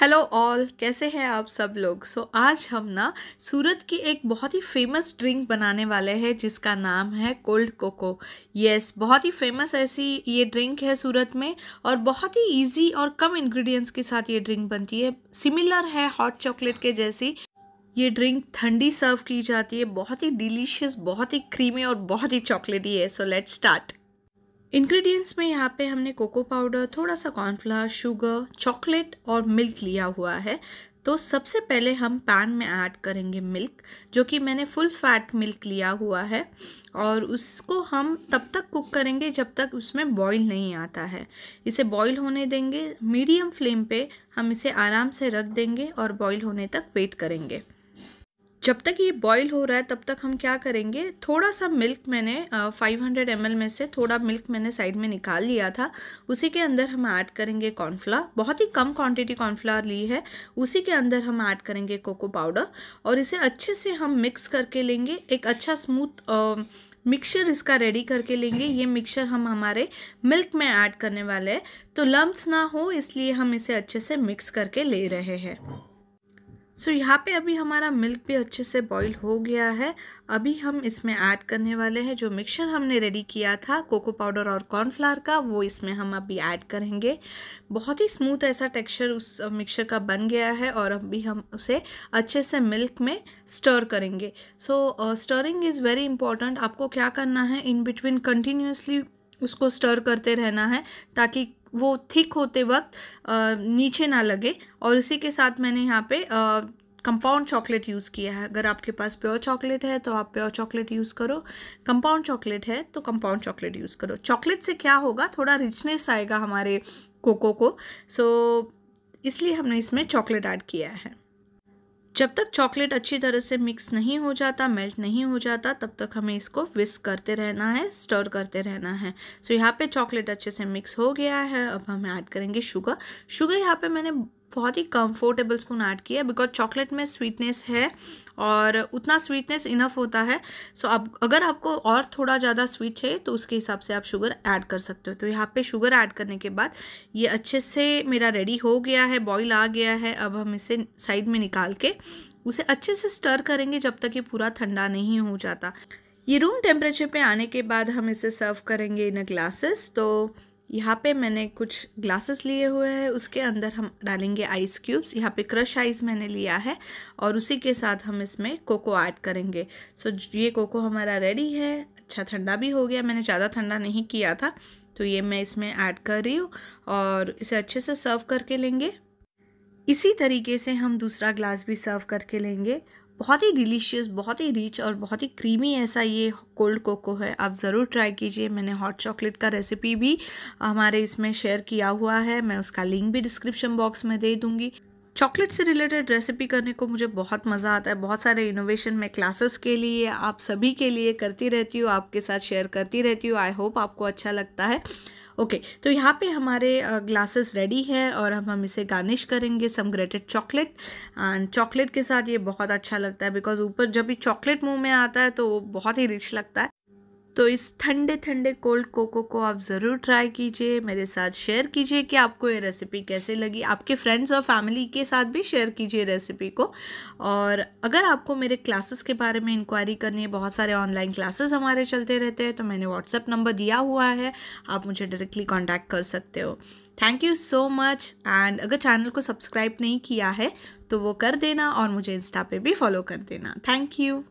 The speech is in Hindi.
हेलो ऑल कैसे हैं आप सब लोग सो so, आज हम ना सूरत की एक बहुत ही फेमस ड्रिंक बनाने वाले हैं जिसका नाम है कोल्ड कोको यस बहुत ही फेमस ऐसी ये ड्रिंक है सूरत में और बहुत ही इजी और कम इंग्रेडिएंट्स के साथ ये ड्रिंक बनती है सिमिलर है हॉट चॉकलेट के जैसी ये ड्रिंक ठंडी सर्व की जाती है बहुत ही डिलीशियस बहुत ही क्रीमी और बहुत ही चॉकलेटी है सो लेट स्टार्ट इंग्रेडिएंट्स में यहाँ पे हमने कोको पाउडर थोड़ा सा कॉर्नफ्लावर शुगर चॉकलेट और मिल्क लिया हुआ है तो सबसे पहले हम पैन में ऐड करेंगे मिल्क जो कि मैंने फुल फैट मिल्क लिया हुआ है और उसको हम तब तक कुक करेंगे जब तक उसमें बॉईल नहीं आता है इसे बॉईल होने देंगे मीडियम फ्लेम पे हम इसे आराम से रख देंगे और बॉईल होने तक वेट करेंगे जब तक ये बॉईल हो रहा है तब तक हम क्या करेंगे थोड़ा सा मिल्क मैंने फाइव हंड्रेड एम में से थोड़ा मिल्क मैंने साइड में निकाल लिया था उसी के अंदर हम ऐड करेंगे कॉर्नफ्लावर बहुत ही कम क्वांटिटी कॉर्नफ्लावर ली है उसी के अंदर हम ऐड करेंगे कोको पाउडर और इसे अच्छे से हम मिक्स करके लेंगे एक अच्छा स्मूथ मिक्सचर इसका रेडी करके लेंगे ये मिक्सचर हम हमारे मिल्क में ऐड करने वाले हैं तो लम्ब्स ना हो इसलिए हम इसे अच्छे से मिक्स करके ले रहे हैं सो so, यहाँ पे अभी हमारा मिल्क भी अच्छे से बॉईल हो गया है अभी हम इसमें ऐड करने वाले हैं जो मिक्सचर हमने रेडी किया था कोको पाउडर और कॉर्नफ्लावर का वो इसमें हम अभी ऐड करेंगे बहुत ही स्मूथ ऐसा टेक्सचर उस मिक्सचर का बन गया है और अभी हम उसे अच्छे से मिल्क में स्टर करेंगे so stirring is very important आपको क्या करना है इन बिटवीन कंटिन्यूसली उसको स्टर करते रहना है ताकि वो थिक होते वक्त नीचे ना लगे और इसी के साथ मैंने यहाँ पे कंपाउंड चॉकलेट यूज़ किया है अगर आपके पास प्योर चॉकलेट है तो आप प्योर चॉकलेट यूज़ करो कंपाउंड चॉकलेट है तो कंपाउंड चॉकलेट यूज़ करो चॉकलेट से क्या होगा थोड़ा रिचनेस आएगा हमारे कोको को सो इसलिए हमने इसमें चॉकलेट ऐड किया है जब तक चॉकलेट अच्छी तरह से मिक्स नहीं हो जाता मेल्ट नहीं हो जाता तब तक हमें इसको विस्क करते रहना है स्टर करते रहना है सो so, यहाँ पे चॉकलेट अच्छे से मिक्स हो गया है अब हम ऐड करेंगे शुगर शुगर यहाँ पे मैंने बहुत ही कम्फर्टेबल स्पून ऐड किया बिकॉज चॉकलेट में स्वीटनेस है और उतना स्वीटनेस इनफ होता है सो so, अब अगर आपको और थोड़ा ज़्यादा स्वीट चाहिए तो उसके हिसाब से आप शुगर ऐड कर सकते हो तो यहाँ पे शुगर ऐड करने के बाद ये अच्छे से मेरा रेडी हो गया है बॉईल आ गया है अब हम इसे साइड में निकाल के उसे अच्छे से स्टर करेंगे जब तक ये पूरा ठंडा नहीं हो जाता ये रूम टेम्परेचर पर आने के बाद हम इसे सर्व करेंगे इन ग्लासेस तो यहाँ पे मैंने कुछ ग्लासेस लिए हुए हैं उसके अंदर हम डालेंगे आइस क्यूब्स यहाँ पे क्रश आइस मैंने लिया है और उसी के साथ हम इसमें कोको ऐड करेंगे सो so, ये कोको हमारा रेडी है अच्छा ठंडा भी हो गया मैंने ज़्यादा ठंडा नहीं किया था तो ये मैं इसमें ऐड कर रही हूँ और इसे अच्छे से सर्व करके लेंगे इसी तरीके से हम दूसरा ग्लास भी सर्व करके लेंगे बहुत ही डिलीशियस बहुत ही रिच और बहुत ही क्रीमी ऐसा ये कोल्ड कोको है आप ज़रूर ट्राई कीजिए मैंने हॉट चॉकलेट का रेसिपी भी हमारे इसमें शेयर किया हुआ है मैं उसका लिंक भी डिस्क्रिप्शन बॉक्स में दे दूँगी चॉकलेट से रिलेटेड रेसिपी करने को मुझे बहुत मज़ा आता है बहुत सारे इनोवेशन मैं क्लासेस के लिए आप सभी के लिए करती रहती हूँ आपके साथ शेयर करती रहती हूँ आई होप आपको अच्छा लगता है ओके तो यहाँ पे हमारे ग्लासेस रेडी है और हम हम इसे गार्निश करेंगे some grated chocolate and chocolate के साथ ये बहुत अच्छा लगता है बिकॉज ऊपर जब भी चॉकलेट मुंह में आता है तो बहुत ही रिच लगता है तो इस ठंडे ठंडे कोल्ड कोको को आप ज़रूर ट्राई कीजिए मेरे साथ शेयर कीजिए कि आपको ये रेसिपी कैसे लगी आपके फ्रेंड्स और फैमिली के साथ भी शेयर कीजिए रेसिपी को और अगर आपको मेरे क्लासेस के बारे में इंक्वायरी करनी है बहुत सारे ऑनलाइन क्लासेस हमारे चलते रहते हैं तो मैंने व्हाट्सअप नंबर दिया हुआ है आप मुझे डायरेक्टली कॉन्टैक्ट कर सकते हो thank you so much and अगर चैनल को सब्सक्राइब नहीं किया है तो वो कर देना और मुझे इंस्टा पे भी फॉलो कर देना थैंक यू